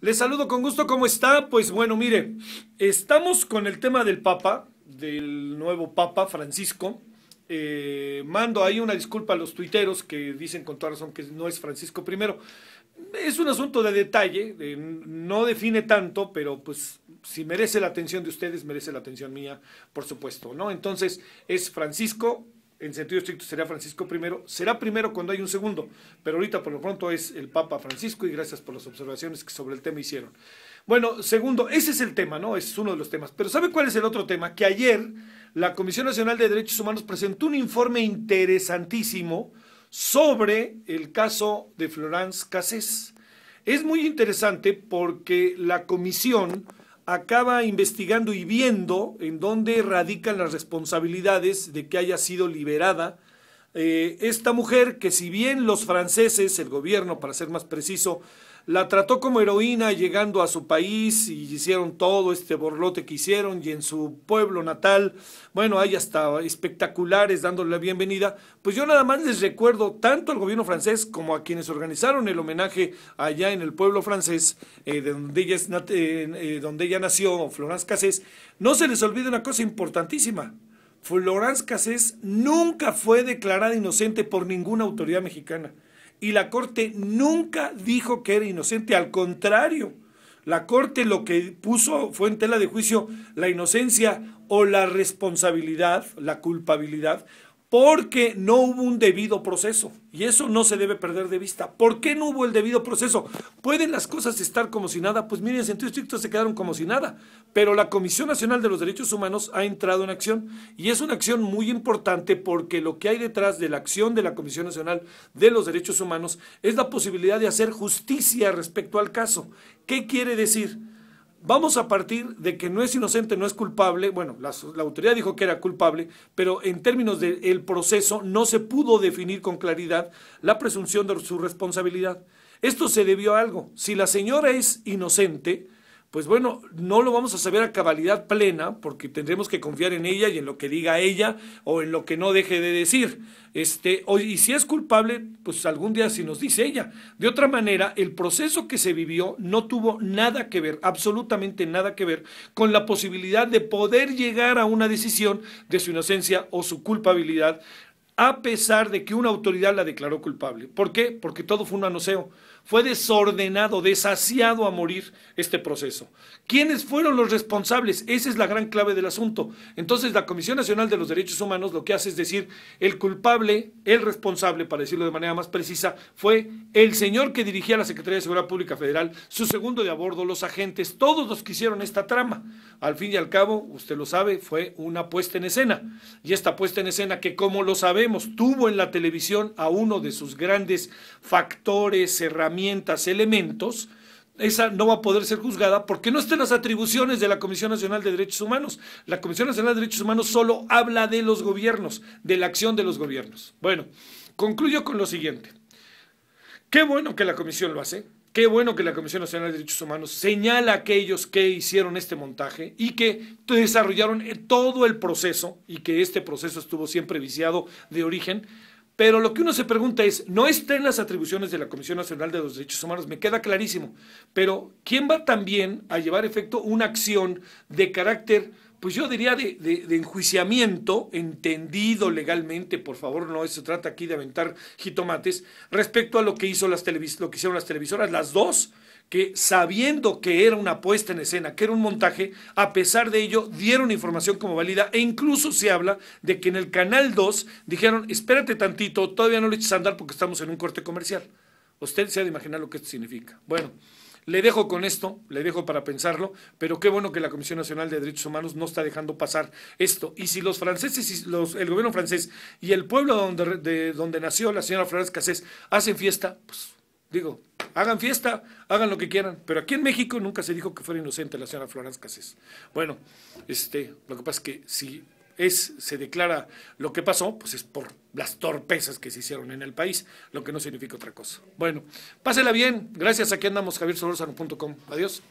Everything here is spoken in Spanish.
Les saludo con gusto, ¿cómo está? Pues bueno, mire, estamos con el tema del Papa, del nuevo Papa Francisco. Eh, mando ahí una disculpa a los tuiteros que dicen con toda razón que no es Francisco I. Es un asunto de detalle, no define tanto, pero pues si merece la atención de ustedes, merece la atención mía, por supuesto, ¿no? Entonces, es Francisco en sentido estricto sería Francisco I, será primero cuando hay un segundo, pero ahorita por lo pronto es el Papa Francisco y gracias por las observaciones que sobre el tema hicieron. Bueno, segundo, ese es el tema, ¿no? Ese es uno de los temas. Pero ¿sabe cuál es el otro tema? Que ayer la Comisión Nacional de Derechos Humanos presentó un informe interesantísimo sobre el caso de Florence Cassés. Es muy interesante porque la comisión acaba investigando y viendo en dónde radican las responsabilidades de que haya sido liberada eh, esta mujer que si bien los franceses, el gobierno para ser más preciso, la trató como heroína llegando a su país y hicieron todo este borlote que hicieron y en su pueblo natal, bueno, hay hasta espectaculares dándole la bienvenida. Pues yo nada más les recuerdo tanto al gobierno francés como a quienes organizaron el homenaje allá en el pueblo francés, eh, de donde ella, eh, eh, donde ella nació, Florence Cassés, no se les olvide una cosa importantísima. Florence Cassés nunca fue declarada inocente por ninguna autoridad mexicana y la Corte nunca dijo que era inocente, al contrario, la Corte lo que puso fue en tela de juicio la inocencia o la responsabilidad, la culpabilidad porque no hubo un debido proceso. Y eso no se debe perder de vista. ¿Por qué no hubo el debido proceso? ¿Pueden las cosas estar como si nada? Pues miren, en sentido estricto se quedaron como si nada. Pero la Comisión Nacional de los Derechos Humanos ha entrado en acción. Y es una acción muy importante porque lo que hay detrás de la acción de la Comisión Nacional de los Derechos Humanos es la posibilidad de hacer justicia respecto al caso. ¿Qué quiere decir? Vamos a partir de que no es inocente, no es culpable. Bueno, la, autoridad dijo que era culpable, pero en términos del proceso no se pudo definir con claridad la presunción de su responsabilidad. Esto se debió a algo. Si la señora es inocente, pues bueno, no lo vamos a saber a cabalidad plena porque tendremos que confiar en ella y en lo que diga ella o en lo que no deje de decir. Este, y si es culpable, pues algún día si nos dice ella. De otra manera, el proceso que se vivió no tuvo nada que ver, absolutamente nada que ver con la posibilidad de poder llegar a una decisión de su inocencia o su culpabilidad a pesar de que una autoridad la declaró culpable. ¿Por qué? Porque todo fue un manoseo. Fue desordenado, desasiado a morir este proceso. ¿Quiénes fueron los responsables? Esa es la gran clave del asunto. Entonces, la Comisión Nacional de los Derechos Humanos lo que hace es decir, el culpable, el responsable, para decirlo de manera más precisa, fue el señor que dirigía la Secretaría de Seguridad Pública Federal, su segundo de abordo, los agentes, todos los que hicieron esta trama. Al fin y al cabo, usted lo sabe, fue una puesta en escena. Y esta puesta en escena que, como lo sabemos, tuvo en la televisión a uno de sus grandes factores, herramientas, elementos, esa no va a poder ser juzgada porque no están las atribuciones de la Comisión Nacional de Derechos Humanos. La Comisión Nacional de Derechos Humanos solo habla de los gobiernos, de la acción de los gobiernos. Bueno, concluyo con lo siguiente. Qué bueno que la Comisión lo hace. Qué bueno que la Comisión Nacional de Derechos Humanos señala a aquellos que hicieron este montaje y que desarrollaron todo el proceso y que este proceso estuvo siempre viciado de origen. Pero lo que uno se pregunta es, no está en las atribuciones de la Comisión Nacional de los Derechos Humanos, me queda clarísimo, pero ¿quién va también a llevar efecto una acción de carácter pues yo diría de, enjuiciamiento, entendido legalmente, por favor, no se trata aquí de aventar jitomates, respecto a lo que, hizo las televis lo que hicieron las televisoras, las dos, que sabiendo que era una puesta en escena, que era un montaje, a pesar de ello dieron información como válida e incluso se habla de que en el Canal 2 dijeron, espérate tantito, todavía no lo eches a andar porque estamos en un corte comercial. Usted se ha de imaginar lo que esto significa. Bueno. Le dejo con esto, le dejo para pensarlo, pero qué bueno que la Comisión Nacional de Derechos Humanos no está dejando pasar esto. Y si los franceses, y el gobierno francés y el pueblo donde, de, donde nació la señora Florence Cassés hacen fiesta, pues digo, hagan fiesta, hagan lo que quieran. Pero aquí en México nunca se dijo que fuera inocente la señora Florence Cassés. Bueno, este, lo que pasa es que si es, se declara lo que pasó, pues es por las torpezas que se hicieron en el país, lo que no significa otra cosa. Bueno, pásela bien. Gracias. Aquí andamos, javiersolorzano.com Adiós.